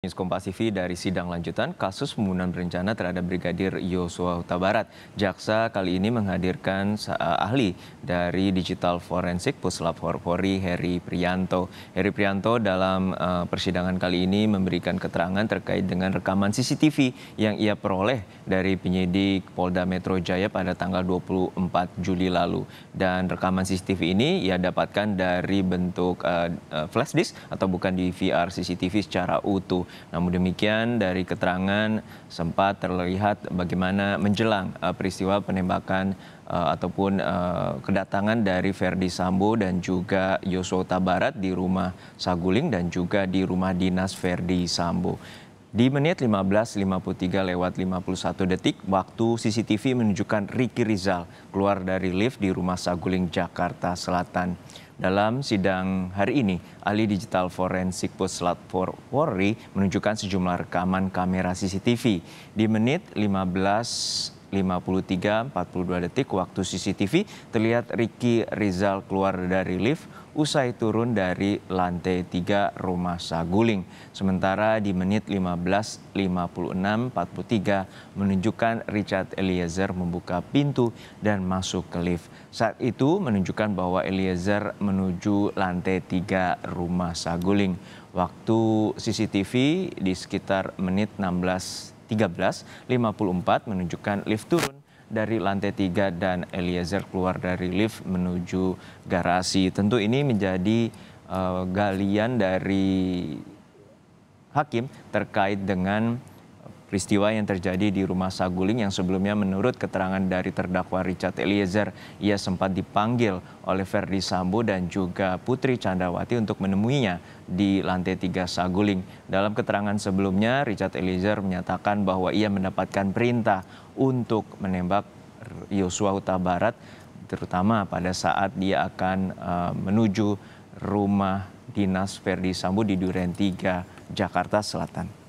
News Kompas TV dari sidang lanjutan kasus pembunuhan berencana terhadap Brigadir Yosua Huta Barat. Jaksa kali ini menghadirkan eh, ahli dari Digital Forensik Puslap Polri Heri Prianto. Heri Prianto dalam eh, persidangan kali ini memberikan keterangan terkait dengan rekaman CCTV yang ia peroleh dari penyidik Polda Metro Jaya pada tanggal 24 Juli lalu. Dan rekaman CCTV ini ia dapatkan dari bentuk eh, flash disk atau bukan di VR CCTV secara utuh. Namun demikian dari keterangan sempat terlihat bagaimana menjelang uh, peristiwa penembakan uh, ataupun uh, kedatangan dari Verdi Sambo dan juga Yosua Tabarat di rumah Saguling dan juga di rumah dinas Verdi Sambo. Di menit 15.53 lewat 51 detik, waktu CCTV menunjukkan Riki Rizal keluar dari lift di Rumah Saguling, Jakarta Selatan. Dalam sidang hari ini, ahli digital forensik Puslat Polri menunjukkan sejumlah rekaman kamera CCTV. Di menit 15 53.42 detik waktu CCTV terlihat Ricky Rizal keluar dari lift usai turun dari lantai 3 rumah Saguling. Sementara di menit 15.56.43 menunjukkan Richard Eliezer membuka pintu dan masuk ke lift. Saat itu menunjukkan bahwa Eliezer menuju lantai 3 rumah Saguling. Waktu CCTV di sekitar menit 16 1354 menunjukkan lift turun dari lantai 3 dan Eliezer keluar dari lift menuju garasi. Tentu ini menjadi uh, galian dari hakim terkait dengan Peristiwa yang terjadi di rumah Saguling yang sebelumnya menurut keterangan dari terdakwa Richard Eliezer, ia sempat dipanggil oleh Verdi Sambo dan juga Putri Candrawati untuk menemuinya di lantai tiga Saguling. Dalam keterangan sebelumnya, Richard Eliezer menyatakan bahwa ia mendapatkan perintah untuk menembak Yosua Huta Barat terutama pada saat dia akan uh, menuju rumah dinas Verdi Sambo di Duren 3, Jakarta Selatan.